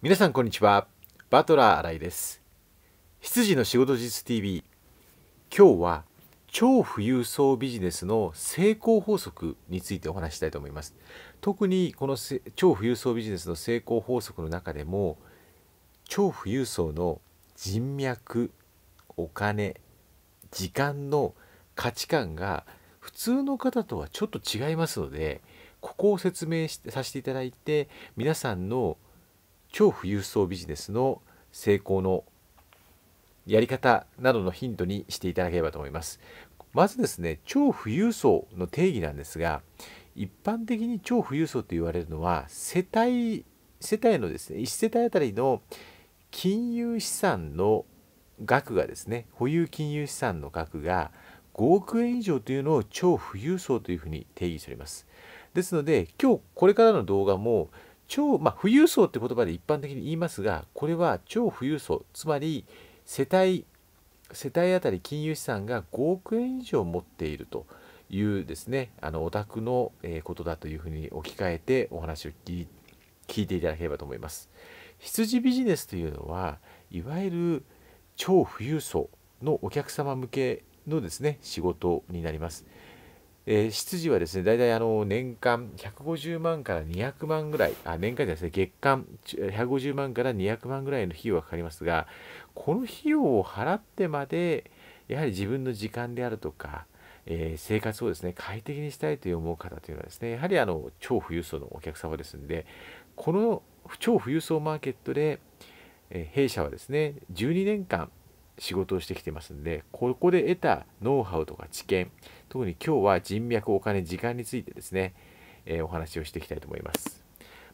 皆さんこんにちはバトラー新井です羊の仕事術 TV 今日は超富裕層ビジネスの成功法則についてお話したいと思います特にこの超富裕層ビジネスの成功法則の中でも超富裕層の人脈お金時間の価値観が普通の方とはちょっと違いますのでここを説明してさせていただいて皆さんの超富裕層ビジネスの成功のやり方などのヒントにしていただければと思います。まずですね、超富裕層の定義なんですが、一般的に超富裕層と言われるのは、世帯、世帯のですね、1世帯あたりの金融資産の額がですね、保有金融資産の額が5億円以上というのを超富裕層というふうに定義しております。ですので、今日これからの動画も、超、まあ、富裕層って言葉で一般的に言いますがこれは超富裕層つまり世帯世帯当たり金融資産が5億円以上持っているというですねあのお宅のことだというふうに置き換えてお話を聞いていただければと思います。羊ビジネスというのはいわゆる超富裕層のお客様向けのですね仕事になります。えー、執事はですね、大体あの年間150万から200万ぐらい、あ年間ですね、月間150万から200万ぐらいの費用がかかりますが、この費用を払ってまで、やはり自分の時間であるとか、えー、生活をですね、快適にしたいという思う方というのはですね、やはりあの超富裕層のお客様ですので、この超富裕層マーケットで、えー、弊社はですね、12年間、仕事をしてきてますんで、ここで得たノウハウとか知見、特に今日は人脈、お金、時間についてですね、えー、お話をしていきたいと思います。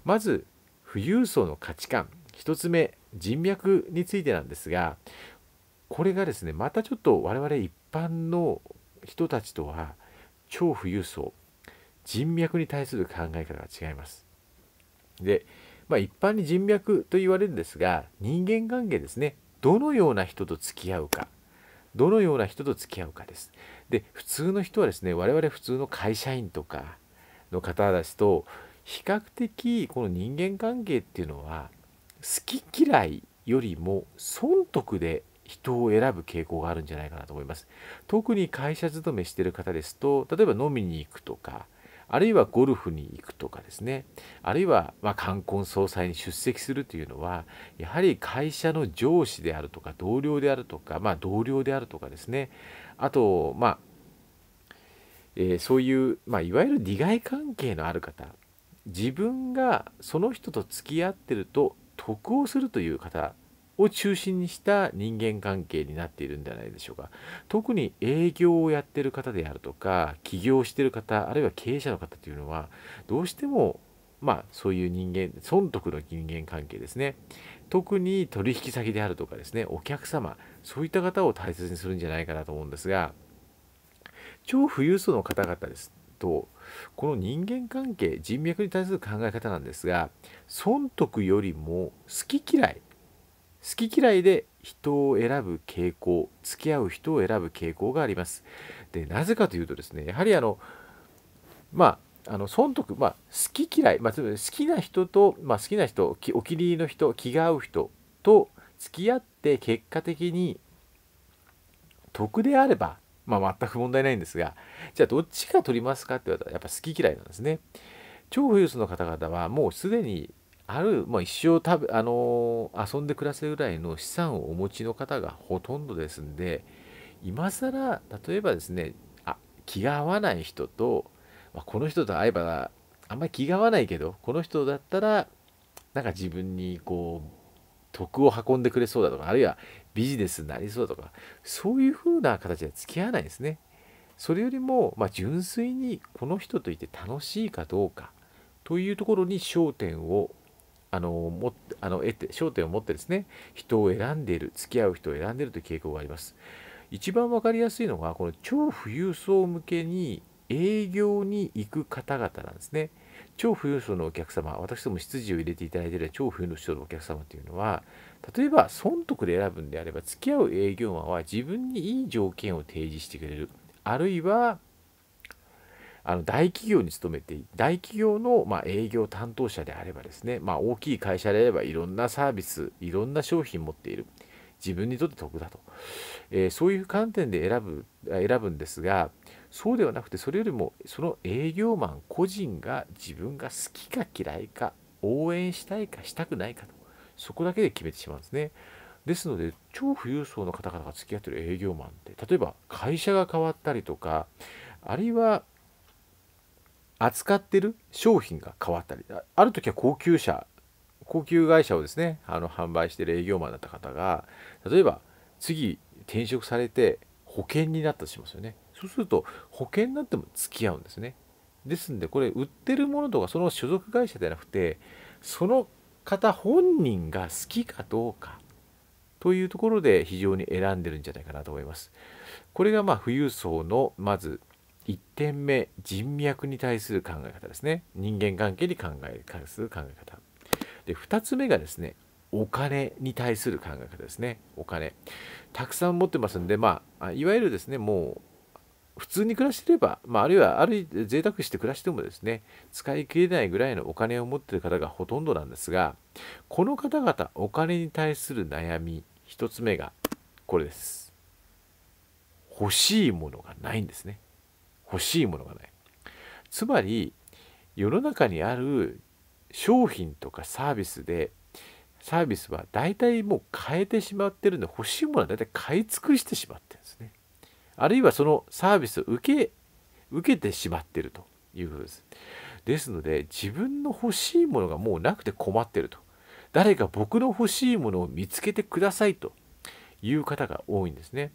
まず、富裕層の価値観、1つ目、人脈についてなんですが、これがですね、またちょっと我々一般の人たちとは、超富裕層、人脈に対する考え方が違います。で、まあ、一般に人脈と言われるんですが、人間関係ですね。どのような人と付き合うかどのような人と付き合うかです。で普通の人はですね我々普通の会社員とかの方たちと比較的この人間関係っていうのは好き嫌いよりも損得で人を選ぶ傾向があるんじゃないかなと思います。特に会社勤めしてる方ですと例えば飲みに行くとかあるいはゴルフに行くとかですねあるいはま冠婚葬祭に出席するというのはやはり会社の上司であるとか同僚であるとか、まあ、同僚であるとかですねあと、まあえー、そういう、まあ、いわゆる利害関係のある方自分がその人と付き合ってると得をするという方を中心にした人間関係になっているんじゃないでしょうか特に営業をやってる方であるとか起業してる方あるいは経営者の方というのはどうしてもまあそういう人間損得の人間関係ですね特に取引先であるとかですねお客様そういった方を大切にするんじゃないかなと思うんですが超富裕層の方々ですとこの人間関係人脈に対する考え方なんですが損得よりも好き嫌い好き嫌いで人を選ぶ傾向付き合う人を選ぶ傾向がありますでなぜかというとですねやはりあのまああの損得、まあ、好き嫌い、まあ、好きな人と、まあ、好きな人お気に入りの人気が合う人と付き合って結果的に得であれば、まあ、全く問題ないんですがじゃあどっちが取りますかって言われたらやっぱ好き嫌いなんですね。超富裕層の方々はもうすでにある、まあ、一生食あの遊んで暮らせるぐらいの資産をお持ちの方がほとんどですんで今更例えばですねあ気が合わない人と、まあ、この人と会えばあんまり気が合わないけどこの人だったらなんか自分にこう徳を運んでくれそうだとかあるいはビジネスになりそうだとかそういう風な形で付き合わないですね。それよりも、まあ、純粋にこの人といて楽しいかどうかというところに焦点をあのもあの得て焦点を持ってですね人を選んでいる付き合う人を選んでいるという傾向があります一番分かりやすいのがこの超富裕層向けに営業に行く方々なんですね超富裕層のお客様私ども執事を入れていただいている超富裕層のお客様というのは例えば損得で選ぶんであれば付き合う営業マンは自分にいい条件を提示してくれるあるいはあの大企業に勤めて大企業のま営業担当者であればですね、まあ、大きい会社であればいろんなサービスいろんな商品持っている自分にとって得だと、えー、そういう観点で選ぶ選ぶんですがそうではなくてそれよりもその営業マン個人が自分が好きか嫌いか応援したいかしたくないかとそこだけで決めてしまうんですね。ですので超富裕層の方々が付き合ってる営業マンって例えば会社が変わったりとかあるいは扱ってる商品が変わったりある時は高級車高級会社をですねあの販売してる営業マンだった方が例えば次転職されて保険になったとしますよねそうすると保険になっても付き合うんですねですんでこれ売ってるものとかその所属会社じゃなくてその方本人が好きかどうかというところで非常に選んでるんじゃないかなと思います。これがまあ富裕層のまず1点目人脈に対する考え方ですね人間関係に考え関する考え方で2つ目がですねお金に対する考え方ですねお金たくさん持ってますんでまあいわゆるですねもう普通に暮らしてれば、まあ、あるいはある贅沢して暮らしてもですね使い切れないぐらいのお金を持ってる方がほとんどなんですがこの方々お金に対する悩み1つ目がこれです欲しいものがないんですね欲しいものがない。つまり世の中にある商品とかサービスでサービスは大体もう変えてしまってるんで欲しいものは大体買い尽くしてしまってるんですね。あるいはそのサービスを受け受けてしまってるというふうです。ですので自分の欲しいものがもうなくて困ってると。誰か僕の欲しいものを見つけてくださいという方が多いんですね。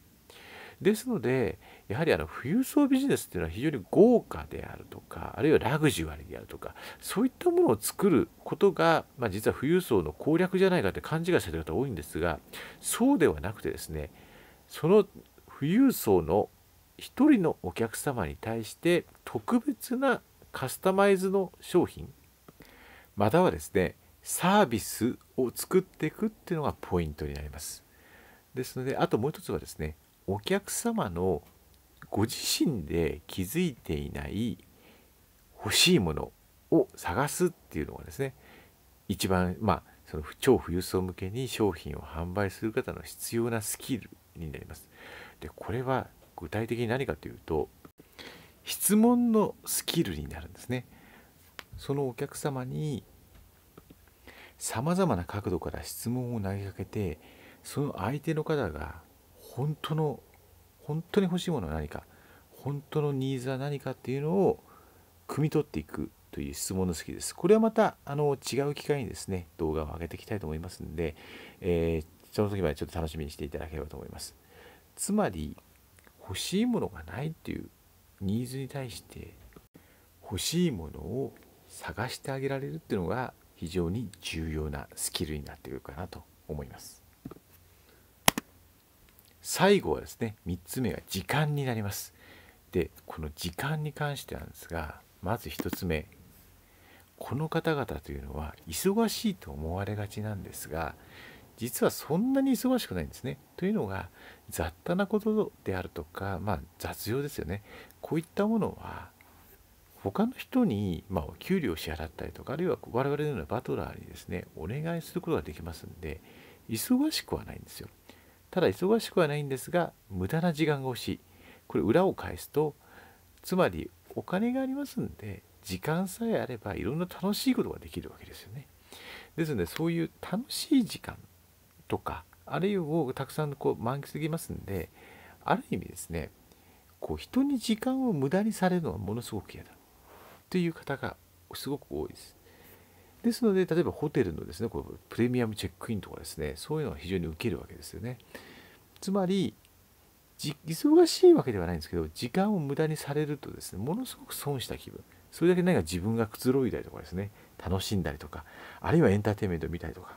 ですのでやはりあの富裕層ビジネスっていうのは非常に豪華であるとかあるいはラグジュアリーであるとかそういったものを作ることが、まあ、実は富裕層の攻略じゃないかって勘違いしてる方多いんですがそうではなくてですねその富裕層の1人のお客様に対して特別なカスタマイズの商品またはですねサービスを作っていくっていうのがポイントになります。ですのであともう一つはですねお客様のご自身で気づいていない欲しいものを探すっていうのがですね一番まあその超富裕層向けに商品を販売する方の必要なスキルになります。でこれは具体的に何かというと質問のスキルになるんですね。そのお客様にさまざまな角度から質問を投げかけてその相手の方が本当の本当に欲しいものは何か本当のニーズは何かっていうのを汲み取っていくという質問の好きです。これはまたあの違う機会にですね動画を上げていきたいと思いますので、えー、その時までちょっと楽しみにしていただければと思います。つまり欲しいものがないっていうニーズに対して欲しいものを探してあげられるっていうのが非常に重要なスキルになってくるかなと思います。最後はですね3つ目が時間になりますでこの時間に関してなんですがまず1つ目この方々というのは忙しいと思われがちなんですが実はそんなに忙しくないんですね。というのが雑多なことであるとか、まあ、雑用ですよねこういったものは他の人に、まあ、給料を支払ったりとかあるいは我々のようなバトラーにですねお願いすることができますんで忙しくはないんですよ。ただ忙しくはないんですが無駄な時間が欲しいこれ裏を返すとつまりお金がありますんで時間さえあればいろんな楽しいことができるわけですよねですのでそういう楽しい時間とかあるいはたくさんこう満喫できますんである意味ですねこう人に時間を無駄にされるのはものすごく嫌だという方がすごく多いですですので例えばホテルのですねこうプレミアムチェックインとかですねそういうのが非常に受けるわけですよねつまり忙しいわけではないんですけど時間を無駄にされるとですねものすごく損した気分それだけ何か自分がくつろいだりとかですね楽しんだりとかあるいはエンターテインメントを見たりとか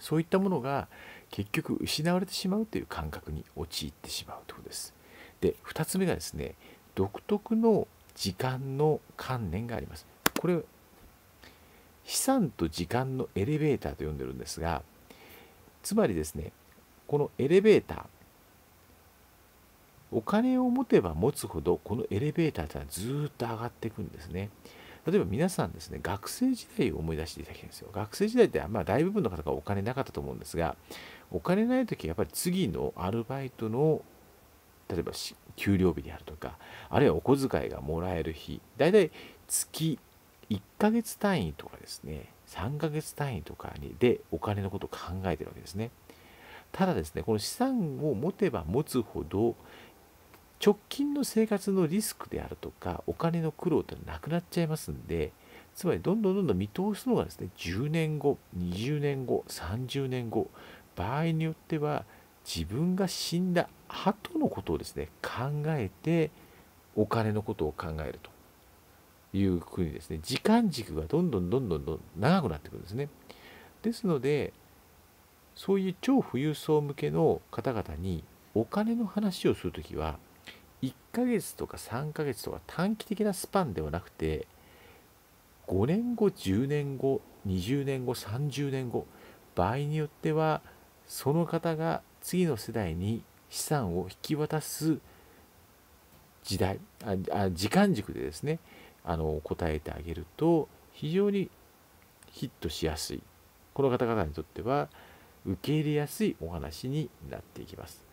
そういったものが結局失われてしまうという感覚に陥ってしまうということです。で2つ目がですね独特の時間の観念があります。これ資産と時間のエレベーターと呼んでるんですがつまりですねこのエレベーターお金を持てば持つほどこのエレベーターというのはずっと上がっていくんですね例えば皆さんですね学生時代を思い出していただきたいんですよ学生時代ってまあ大部分の方がお金なかったと思うんですがお金ない時はやっぱり次のアルバイトの例えば給料日であるとかあるいはお小遣いがもらえる日だいたい月1ヶ月単位とかですね3ヶ月単位とかにでお金のことを考えてるわけですねただですねこの資産を持てば持つほど直近の生活のリスクであるとかお金の苦労ってなくなっちゃいますんでつまりどんどんどんどん見通すのがですね10年後20年後30年後場合によっては自分が死んだ後のことをですね考えてお金のことを考えるという国ですね時間軸がどんどんどんどんどん長くなってくるんですねですのでそういう超富裕層向けの方々にお金の話をするときは1ヶ月とか3ヶ月とか短期的なスパンではなくて5年後10年後20年後30年後場合によってはその方が次の世代に資産を引き渡す時代あ時間軸でですねあの答えてあげると非常にヒットしやすいこの方々にとっては受け入れやすいお話になっていきます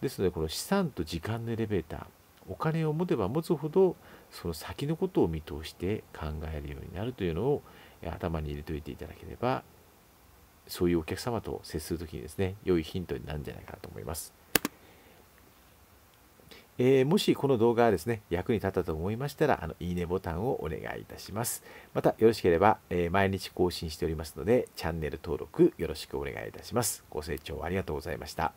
ですのでこの資産と時間のエレベーターお金を持てば持つほどその先のことを見通して考えるようになるというのを頭に入れておいていただければそういうお客様と接する時にですね良いヒントになるんじゃないかなと思います。えー、もしこの動画がですね、役に立ったと思いましたら、あの、いいねボタンをお願いいたします。また、よろしければ、えー、毎日更新しておりますので、チャンネル登録よろしくお願いいたします。ご清聴ありがとうございました。